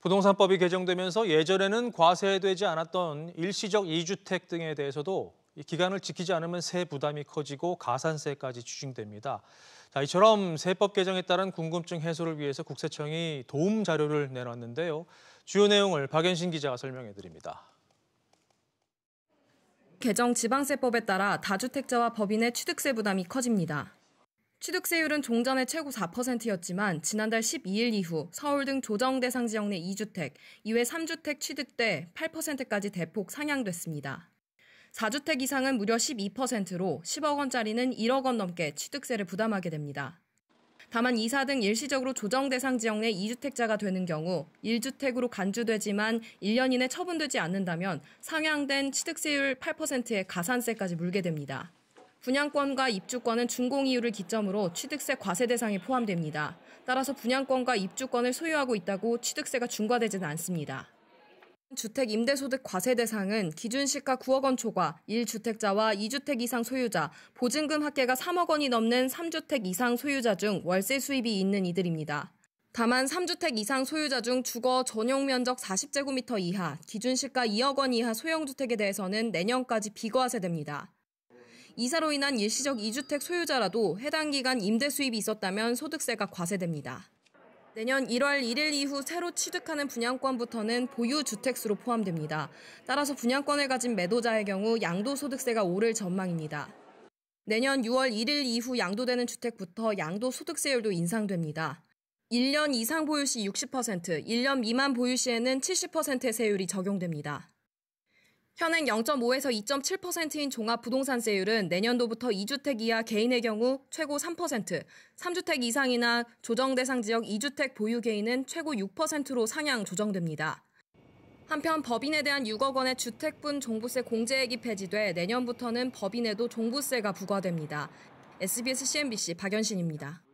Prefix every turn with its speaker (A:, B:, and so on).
A: 부동산법이 개정되면서 예전에는 과세되지 않았던 일시적 2주택 등에 대해서도 기간을 지키지 않으면 세 부담이 커지고 가산세까지 추징됩니다. 자, 이처럼 세법 개정에 따른 궁금증 해소를 위해서 국세청이 도움 자료를 내놨는데요. 주요 내용을 박연신 기자가 설명해 드립니다.
B: 개정 지방세법에 따라 다주택자와 법인의 취득세 부담이 커집니다. 취득세율은 종전에 최고 4%였지만 지난달 12일 이후 서울 등 조정 대상 지역 내 2주택, 이외 3주택 취득대 8%까지 대폭 상향됐습니다. 4주택 이상은 무려 12%로 10억 원짜리는 1억 원 넘게 취득세를 부담하게 됩니다. 다만 이사 등 일시적으로 조정 대상 지역 내 2주택자가 되는 경우 1주택으로 간주되지만 1년 이내 처분되지 않는다면 상향된 취득세율 8%의 가산세까지 물게 됩니다. 분양권과 입주권은 준공 이유를 기점으로 취득세 과세 대상에 포함됩니다. 따라서 분양권과 입주권을 소유하고 있다고 취득세가 중과되지는 않습니다. 주택 임대소득 과세 대상은 기준 시가 9억 원 초과 1주택자와 2주택 이상 소유자, 보증금 합계가 3억 원이 넘는 3주택 이상 소유자 중 월세 수입이 있는 이들입니다. 다만 3주택 이상 소유자 중 주거 전용 면적 40제곱미터 이하, 기준 시가 2억 원 이하 소형 주택에 대해서는 내년까지 비과세됩니다. 이사로 인한 일시적 2주택 소유자라도 해당 기간 임대 수입이 있었다면 소득세가 과세됩니다. 내년 1월 1일 이후 새로 취득하는 분양권부터는 보유 주택수로 포함됩니다. 따라서 분양권을 가진 매도자의 경우 양도소득세가 오를 전망입니다. 내년 6월 1일 이후 양도되는 주택부터 양도소득세율도 인상됩니다. 1년 이상 보유 시 60%, 1년 미만 보유 시에는 70%의 세율이 적용됩니다. 현행 0.5에서 2.7%인 종합부동산세율은 내년도부터 2주택 이하 개인의 경우 최고 3%, 3주택 이상이나 조정대상 지역 2주택 보유 개인은 최고 6%로 상향 조정됩니다. 한편 법인에 대한 6억 원의 주택분 종부세 공제액이 폐지돼 내년부터는 법인에도 종부세가 부과됩니다. SBS CNBC 박연신입니다.